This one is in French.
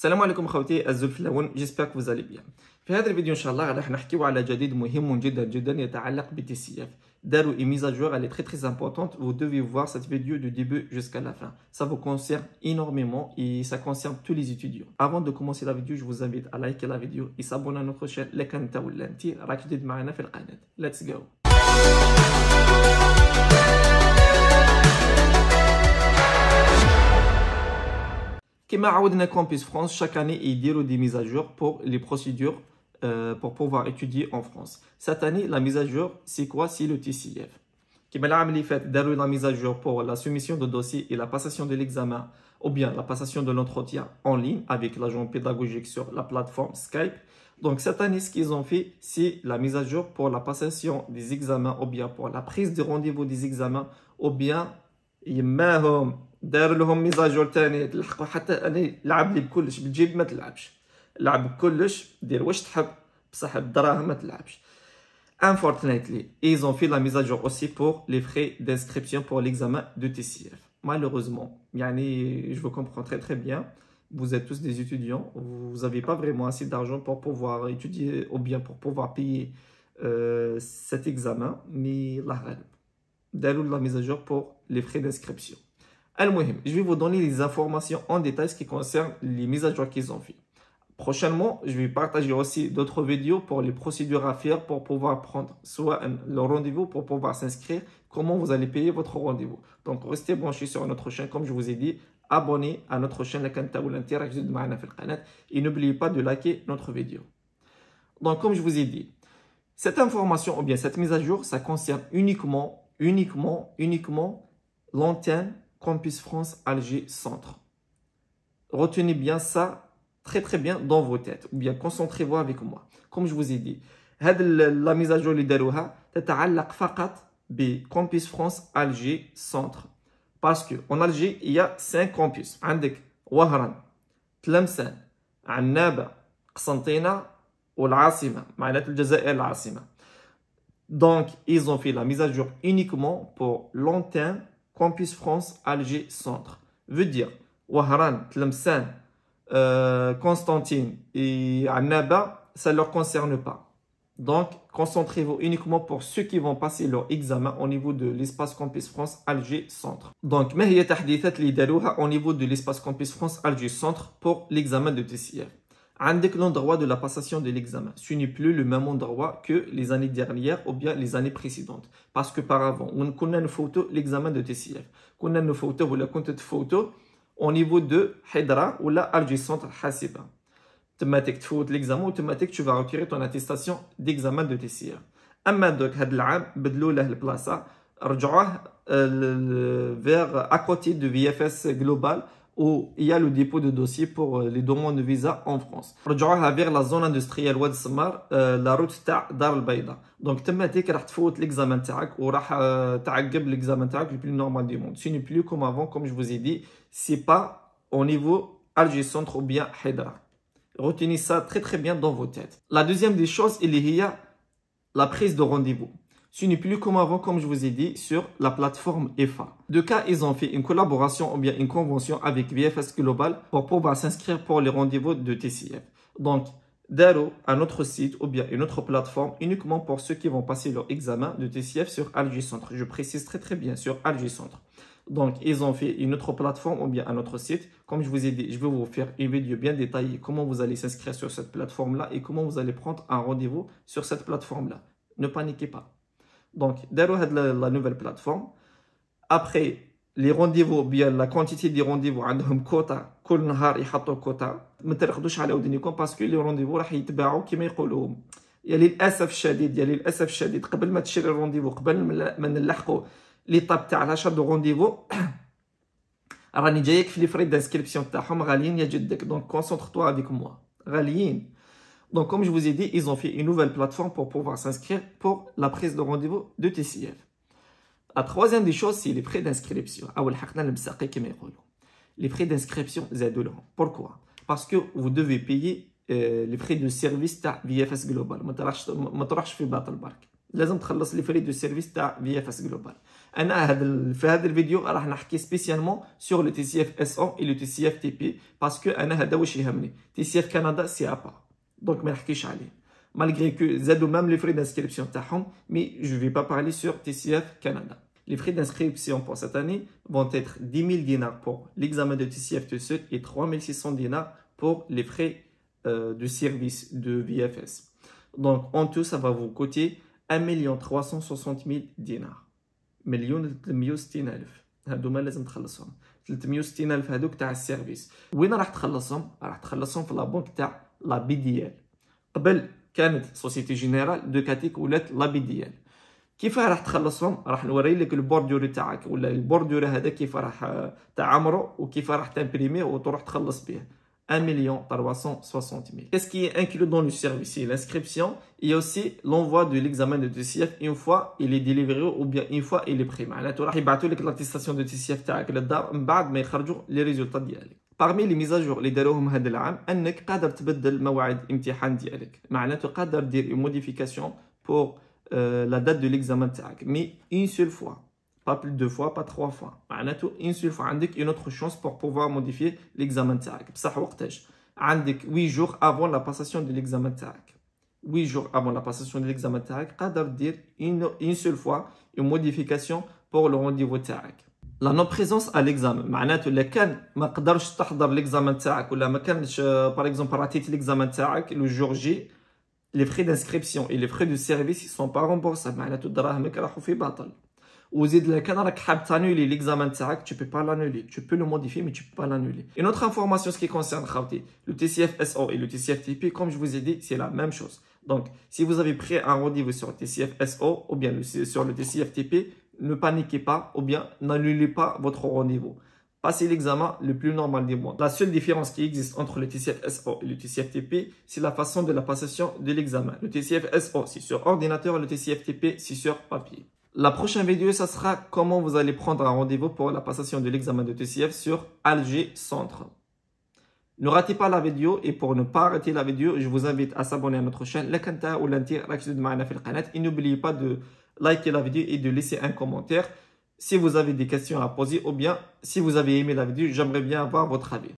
Salam alaikum khawti azulflawun, j'espère que vous allez bien. Dans cette vidéo, inshallah, je jadid ala jadid que c'est un jeu qui est très La mise à jour est très importante. Vous devez voir cette vidéo du début jusqu'à la fin. Ça vous concerne énormément et ça concerne tous les étudiants. Avant de commencer la vidéo, je vous invite à liker la vidéo et à vous abonner à notre chaîne pour que vous puissiez vous abonner à notre chaîne. Let's go! Comme à Campus France, chaque année, il y des mises à jour pour les procédures euh, pour pouvoir étudier en France. Cette année, la mise à jour, c'est quoi C'est le TCF. Comme l'année fait, d'ailleurs, la mise à jour pour la soumission de dossiers et la passation de l'examen ou bien la passation de l'entretien en ligne avec l'agent pédagogique sur la plateforme Skype. Donc cette année, ce qu'ils ont fait, c'est la mise à jour pour la passation des examens ou bien pour la prise de rendez-vous des examens ou bien دار ils ont fait la mise à jour aussi pour les frais d'inscription pour l'examen de TCF. Malheureusement, يعني je vous comprends très très bien. Vous êtes tous des étudiants, vous n'avez pas vraiment assez d'argent pour pouvoir étudier ou bien pour pouvoir payer euh, cet examen. Mais la mise à jour pour les frais d'inscription. Je vais vous donner les informations en détail ce qui concerne les mises à jour qu'ils ont fait. Prochainement, je vais partager aussi d'autres vidéos pour les procédures à faire pour pouvoir prendre soit le rendez-vous pour pouvoir s'inscrire, comment vous allez payer votre rendez-vous. Donc, restez branchés sur notre chaîne, comme je vous ai dit, abonnez à notre chaîne, et n'oubliez pas de liker notre vidéo. Donc, comme je vous ai dit, cette information ou bien cette mise à jour, ça concerne uniquement, uniquement, uniquement l'antenne Campus France, Alger, Centre. Retenez bien ça très très bien dans vos têtes. Ou bien concentrez-vous avec moi. Comme je vous ai dit, la mise à jour les darouha, تتعلق فقط بكامبيس Centre. Parce qu'en Alger, Il y a 5 Il y a تلمسان campus. قسنطينه La معناتها الجزائر العاصمه Donc, ils ont fait la mise à jour uniquement pour l'antenne Campus France, Alger Centre. Veut dire Wahran, Tlemcen, euh, Constantine et Annaba, ça ne leur concerne pas. Donc, concentrez-vous uniquement pour ceux qui vont passer leur examen au niveau de l'espace Campus France Alger Centre. Donc, mais il y a au niveau de l'espace Campus France Alger Centre pour l'examen de TCF. عندك l'endroit de la passation de l'examen. Ce n'est plus le même endroit que les années dernières ou bien les années précédentes. Parce que par avant, on connaît une photo l'examen de TCF. On a une photo ou la compte de photo au niveau de Hydra ou la adjacente Hasiba. Thématique, tu l'examen automatique tu vas retirer ton attestation d'examen de TCF. Amadok donc, bedlou la euh, vers à côté de VFS global où il y a le dépôt de dossier pour euh, les demandes de visa en France. رجعوها vers la zone industrielle واد Samar, euh, la route تاع دار البيضاء. Donc تما هذيك راح تفوت l'examen تاعك وراح تعقب l'examen tac le plus normal du monde. Ce n'est plus comme avant comme je vous ai dit, c'est pas au niveau Alger Centre ou bien Hydra. Retenez ça très très bien dans vos têtes. La deuxième des choses, il y a la prise de rendez-vous ce n'est plus comme avant, comme je vous ai dit, sur la plateforme EFA. De cas, ils ont fait une collaboration ou bien une convention avec VFS Global pour pouvoir s'inscrire pour les rendez-vous de TCF. Donc, d'ailleurs, un autre site ou bien une autre plateforme uniquement pour ceux qui vont passer leur examen de TCF sur Alger Centre. Je précise très très bien sur Alger Centre. Donc, ils ont fait une autre plateforme ou bien un autre site. Comme je vous ai dit, je vais vous faire une vidéo bien détaillée comment vous allez s'inscrire sur cette plateforme-là et comment vous allez prendre un rendez-vous sur cette plateforme-là. Ne paniquez pas. Donc, derrière la, la nouvelle plateforme, après les rendez-vous, bien la quantité des rendez-vous, ils ont quota, كل نهار يحطوا كوتا ما ترقدوش على ودنيكم باسكو لي رونديفو راح يتباعوا كما يقولوا يا للاسف الشديد يا للاسف الشديد قبل ما تشري الرونديفو قبل ما نلحقوا ليطاب تاع لاشا دو رونديفو راني جايك في لي فري ديسكريبسيون تاعهم غاليين يا جدك دونك كونسونتر توا افيك موا غاليين Donc comme je vous ai dit, ils ont fait une nouvelle plateforme pour pouvoir s'inscrire pour la prise de rendez-vous de TCF. La troisième des choses, c'est les frais d'inscription. Nous avons déjà suivi les sacs comme je vous l'ai Les frais d'inscription sont de Pourquoi Parce que vous devez payer euh, les frais de service de VFS Global. Vous ne pouvez pas aller à Battle Park. Vous devez payer les frais de service de VFS Global. Dans cette vidéo, nous allons parler spécialement le TCF S1 et le TCF TP. Parce que ce n'est pas important Le TCF Canada, ce n'est pas donc, malgré que même les frais d'inscription mais je vais pas parler sur TCF Canada. Les frais d'inscription pour cette année vont être 10 000 dinars pour l'examen de TCF TSE et 3 600 dinars pour les frais euh, de service de VFS. Donc en tout, ça va vous coûter 1 360 000 dinars. 1 360 000 la BDL. قبل كانت سوسيتي جينيرال دو كاتيك ولات لا بي دي ال كيفاه راح تخلصهم راح نوري لك البوردوري تاعك ولا البوردوري هذا كيف راح تعمره وكيف راح تمبريميه وتروح تخلص به 1 million 360 000. Qu'est-ce qui est inclus dans le service C'est l'inscription et aussi l'envoi de l'examen de TCF une fois il est délivré ou bien une fois il est pris. معناته راح يبعثوا لك l'attestation de TCF تاعك للدار من بعد ما يخرجوا les résultats ديالك parmi les mises à jour اللي داروهم هذا العام انك قادر تبدل موعد امتحان ديالك معناته une modification pour euh, la date de l'examen تاعك mais une seule fois pas plus de deux fois pas trois fois معناته une seule fois عندك une autre chance pour pouvoir modifier l'examen تاعك بصح وقتاش عندك 8 jours avant la passation de l'examen تاعك 8 jours avant la passation de l'examen تاعك قادر دير une, une seule fois une modification pour le rendez-vous تاعك la non-présence à l'examen. Je tu peux pas vous donner l'examen ou euh, le jour J. Les frais d'inscription et les frais de service ne sont pas remboursables. que ne peux pas vous donner l'examen. Tu ne peux pas l'annuler. Tu peux le modifier, mais tu ne peux pas l'annuler. Une autre information ce qui concerne le TCFSO et le TCFTP, comme je vous ai dit, c'est la même chose. Donc, si vous avez pris un rendez-vous sur le TCFSO ou bien sur le TCFTP, ne paniquez pas ou bien n'annulez pas votre rendez-vous. Passez l'examen le plus normal des mois. La seule différence qui existe entre le TCF SO et le TCF TP, c'est la façon de la passation de l'examen. Le TCF SO, c'est sur ordinateur, le TCF TP, c'est sur papier. La prochaine vidéo, ça sera comment vous allez prendre un rendez-vous pour la passation de l'examen de TCF sur Alger Centre. Ne ratez pas la vidéo et pour ne pas rater la vidéo, je vous invite à s'abonner à notre chaîne La ou et n'oubliez pas de liker la vidéo et de laisser un commentaire si vous avez des questions à poser ou bien si vous avez aimé la vidéo, j'aimerais bien avoir votre avis.